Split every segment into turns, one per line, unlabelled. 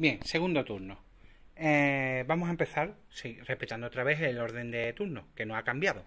Bien, segundo turno. Eh, vamos a empezar, respetando otra vez el orden de turno, que no ha cambiado.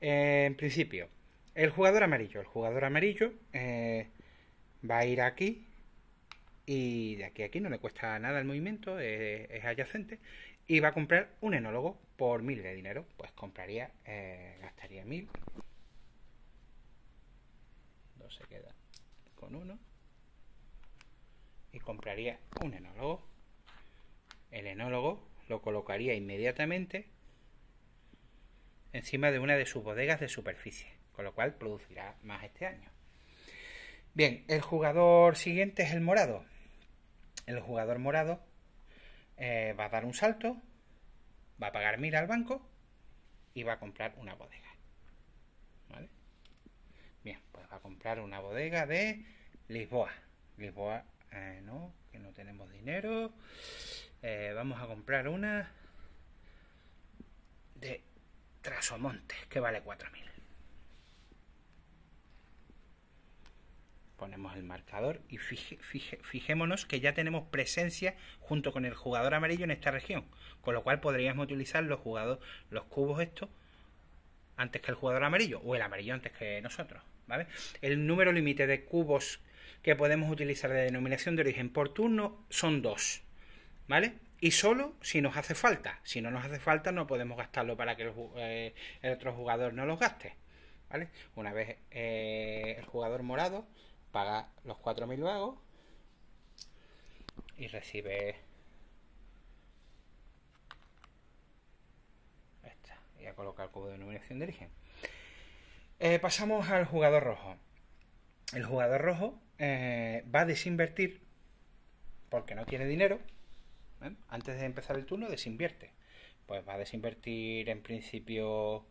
Eh, en principio, el jugador amarillo. El jugador amarillo eh, va a ir aquí y de aquí a aquí no le cuesta nada el movimiento, es adyacente. Y va a comprar un enólogo por mil de dinero. Pues compraría, gastaría mil. No se queda con uno y compraría un enólogo. El enólogo lo colocaría inmediatamente encima de una de sus bodegas de superficie, con lo cual producirá más este año. Bien, el jugador siguiente es el morado. El jugador morado eh, va a dar un salto, va a pagar mil al banco y va a comprar una bodega. Bien, pues va a comprar una bodega de Lisboa. Lisboa eh, no, que no tenemos dinero, eh, vamos a comprar una de Trasomontes, que vale 4.000. Ponemos el marcador y fijémonos que ya tenemos presencia junto con el jugador amarillo en esta región, con lo cual podríamos utilizar los, jugadores, los cubos estos antes que el jugador amarillo o el amarillo antes que nosotros. El número límite de cubos que podemos utilizar de denominación de origen por turno son dos, ¿vale? Y solo si nos hace falta. Si no nos hace falta, no podemos gastarlo para que el, eh, otro jugador no los gaste. ¿Vale? Una vez eh, el jugador morado paga los 4.000 vagos y recibe esta. Y a colocar el cubo de denominación de origen. Eh, pasamos al jugador rojo el jugador rojo eh, va a desinvertir porque no tiene dinero. ¿eh? Antes de empezar el turno, desinvierte. Pues va a desinvertir en principio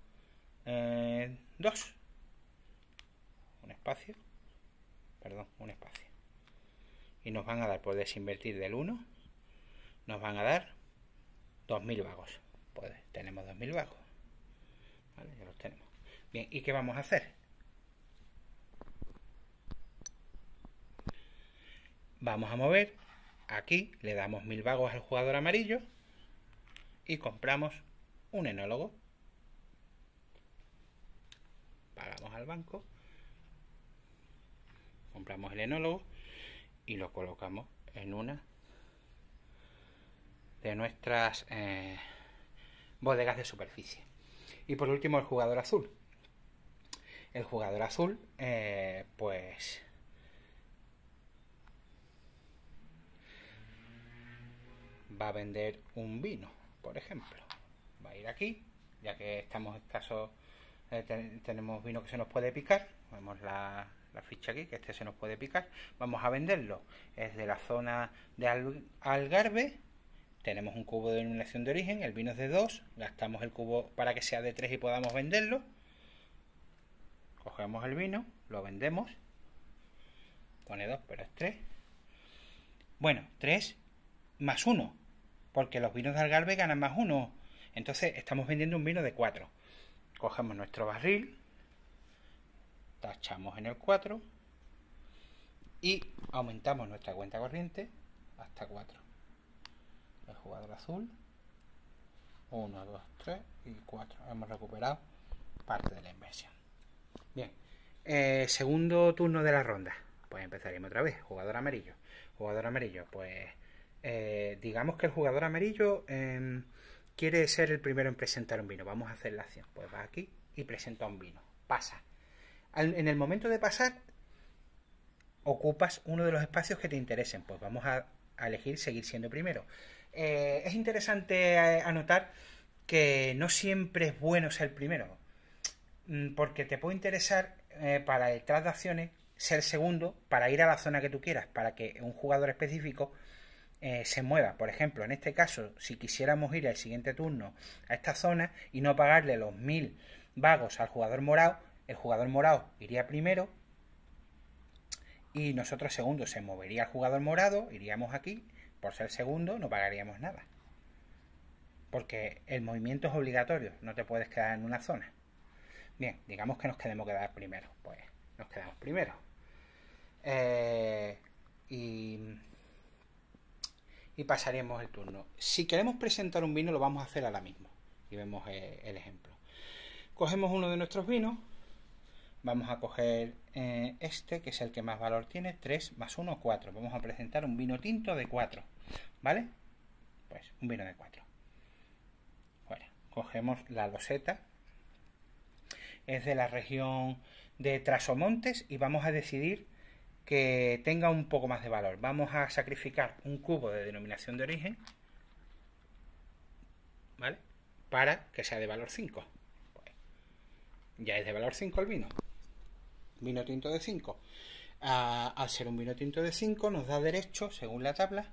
eh, dos. Un espacio. Perdón, un espacio. Y nos van a dar por desinvertir del 1. Nos van a dar 2.000 vagos. Pues tenemos 2.000 vagos. ya los tenemos. Bien, ¿y qué vamos a hacer? Vamos a mover. Aquí le damos mil vagos al jugador amarillo y compramos un enólogo. Pagamos al banco. Compramos el enólogo y lo colocamos en una de nuestras eh, bodegas de superficie. Y por último el jugador azul. El jugador azul, eh, pues va a vender un vino, por ejemplo. Va a ir aquí, ya que estamos escasos, eh, tenemos vino que se nos puede picar. Vemos la, ficha aquí, que este se nos puede picar. Vamos a venderlo. Es de la zona de Algarve. Tenemos un cubo de denominación de origen, el vino es de 2, gastamos el cubo para que sea de 3 y podamos venderlo. Cogemos el vino, lo vendemos. Pone 2, pero es 3. Bueno, 3 más uno, porque los vinos de Algarve ganan más uno. Entonces estamos vendiendo un vino de 4. Cogemos nuestro barril, tachamos en el 4 y aumentamos nuestra cuenta corriente hasta 4. El jugador azul. 1, 2, 3 y 4. Hemos recuperado parte de la inversión. Bien. Eh, segundo turno de la ronda. Pues empezaremos otra vez. Jugador amarillo. Jugador amarillo. Pues eh, digamos que el jugador amarillo em, quiere ser el primero en presentar un vino. Vamos a hacer la acción. Pues va aquí y presenta un vino. Pasa. en el momento de pasar, ocupas uno de los espacios que te interesen. Pues vamos a, elegir seguir siendo primero. Eh, es interesante eh, anotar que no siempre es bueno ser primero. Mm, porque te puede interesar para el tras de acciones ser segundo para ir a la zona que tú quieras, para que un jugador específico eh, se mueva. Por ejemplo, en este caso, si quisiéramos ir al siguiente turno a esta zona y no pagarle los mil vagos al jugador morado, el jugador morado iría primero y nosotros segundo. Se movería el jugador morado, iríamos aquí, por ser segundo no pagaríamos nada. Porque el movimiento es obligatorio, no te puedes quedar en una zona. Bien, digamos que nos quedemos quedar primero. Pues nos quedamos primero. Eh, y y pasaremos el turno. Si queremos presentar un vino lo vamos a hacer ahora mismo y vemos eh, el ejemplo. Cogemos uno de nuestros vinos, vamos a coger eh, este que es el que más valor tiene, 3 más 1, 4. Vamos a presentar un vino tinto de 4, ¿vale? Pues un vino de 4. Bueno, cogemos la loseta, es de la región de Trasomontes y vamos a decidir que tenga un poco más de valor. Vamos a sacrificar un cubo de denominación de origen, ¿vale? Para que sea de valor 5. Pues, ya es de valor 5 el vino. Vino tinto de 5. Ah, al ser un vino tinto de 5 nos da derecho, según la tabla,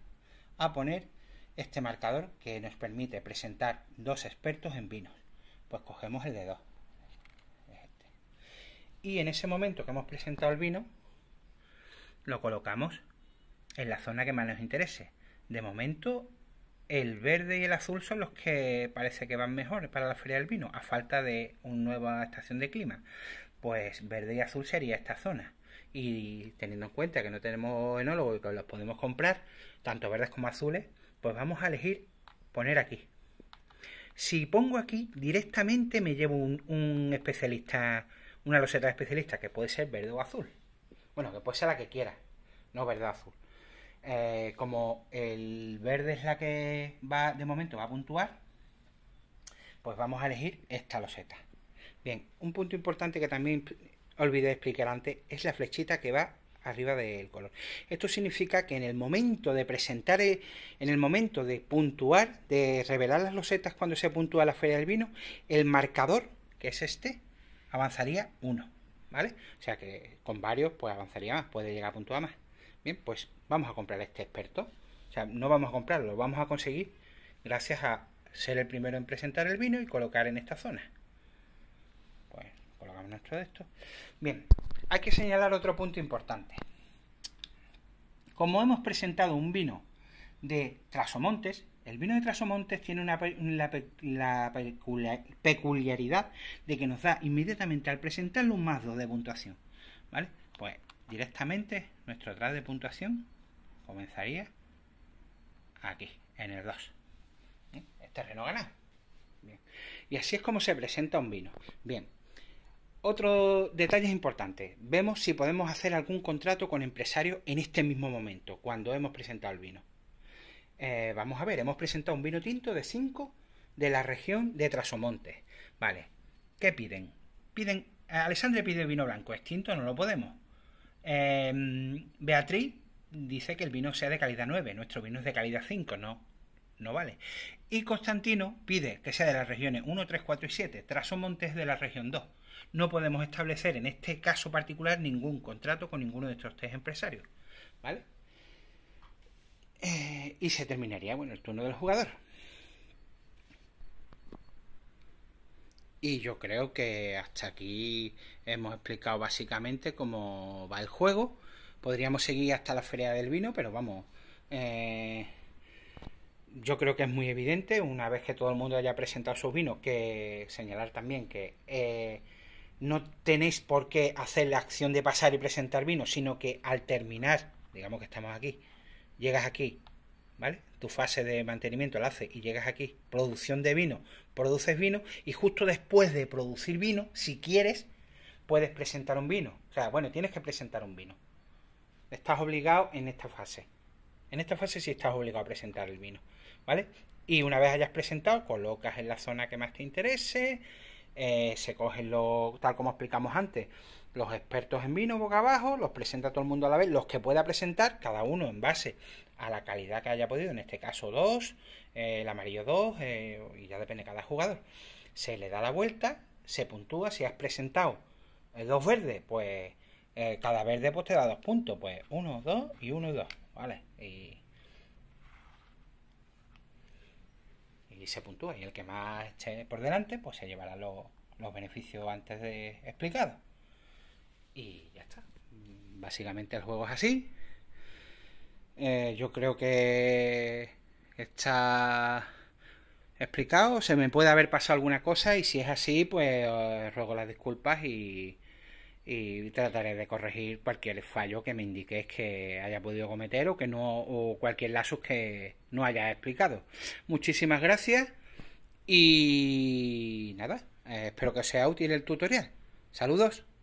a poner este marcador que nos permite presentar dos expertos en vinos. Pues cogemos el de 2. Este. Y en ese momento que hemos presentado el vino, lo colocamos en la zona que más nos interese. De momento, el verde y el azul son los que parece que van mejor para la feria del vino, a falta de una nueva estación de clima. Pues verde y azul sería esta zona. Y teniendo en cuenta que no tenemos enólogo y que los podemos comprar, tanto verdes como azules, pues vamos a elegir poner aquí. Si pongo aquí, directamente me llevo un, especialista, una loseta de especialista que puede ser verde o azul. Bueno, que puede ser la que quiera, no verdad azul. Eh, como el verde es la que va de momento va a puntuar, pues vamos a elegir esta loseta. Bien, un punto importante que también olvidé explicar antes es la flechita que va arriba del color. Esto significa que en el momento de presentar, e, en el momento de puntuar, de revelar las losetas cuando se puntúa la feria del vino, el marcador, que es este, avanzaría 1. ¿vale? O sea que con varios pues avanzaría más, puede llegar a puntuar más. Bien, pues vamos a comprar este experto. O sea, no vamos a comprarlo, vamos a conseguir gracias a ser el primero en presentar el vino y colocar en esta zona. Pues colocamos nuestro de esto. Bien, hay que señalar otro punto importante. Como hemos presentado un vino de Trasomontes, el vino de Trasomontes tiene una, la, peculiaridad de que nos da inmediatamente al presentarlo un más 2 de puntuación. ¿Vale? Pues directamente nuestro atrás de puntuación comenzaría aquí, en el 2. Este ¿eh? Es terreno ganado. Bien. Y así es como se presenta un vino. Bien. Otro detalle importante. Vemos si podemos hacer algún contrato con empresarios en este mismo momento, cuando hemos presentado el vino. Eh, vamos a ver, hemos presentado un vino tinto de 5 de la región de Trasomontes. Vale, ¿qué piden? Piden, eh, Alessandra pide vino blanco, es tinto, no lo podemos. Em, Beatriz dice que el vino sea de calidad 9, nuestro vino es de calidad 5, no, no vale. Y Constantino pide que sea de las regiones 1, 3, 4 y 7, Trasomontes de la región 2. No podemos establecer en este caso particular ningún contrato con ninguno de estos tres empresarios. ¿Vale? Eh, y se terminaría bueno, el turno del jugador. Y yo creo que hasta aquí hemos explicado básicamente cómo va el juego. Podríamos seguir hasta la feria del vino, pero vamos, eh, yo creo que es muy evidente, una vez que todo el mundo haya presentado sus vinos, que señalar también que eh, no tenéis por qué hacer la acción de pasar y presentar vino, sino que al terminar, digamos que estamos aquí, llegas aquí, ¿vale? Tu fase de mantenimiento la haces y llegas aquí. Producción de vino, produces vino y justo después de producir vino, si quieres, puedes presentar un vino. O sea, bueno, tienes que presentar un vino. Estás obligado en esta fase. En esta fase sí estás obligado a presentar el vino, ¿vale? Y una vez hayas presentado, colocas en la zona que más te interese, eh, se cogen los, tal como explicamos antes, los expertos en vino boca abajo, los presenta todo el mundo a la vez, los que pueda presentar, cada uno en base a la calidad que haya podido, en este caso dos eh, el amarillo 2, eh, y ya depende de cada jugador. Se le da la vuelta, se puntúa, si has presentado eh, dos verdes, pues cada verde pues te da dos puntos, pues 1, 2 y uno y 2, ¿vale? Y, se puntúa, y el que más esté por delante, pues se llevará los, los beneficios antes de explicados. Y ya está. Básicamente el juego es así. Eh, yo creo que está explicado. Se me puede haber pasado alguna cosa y si es así, pues eh, ruego las disculpas y, trataré de corregir cualquier fallo que me indiquéis que haya podido cometer o que no o cualquier lazo que no haya explicado. Muchísimas gracias y nada, eh, espero que os sea útil el tutorial. Saludos.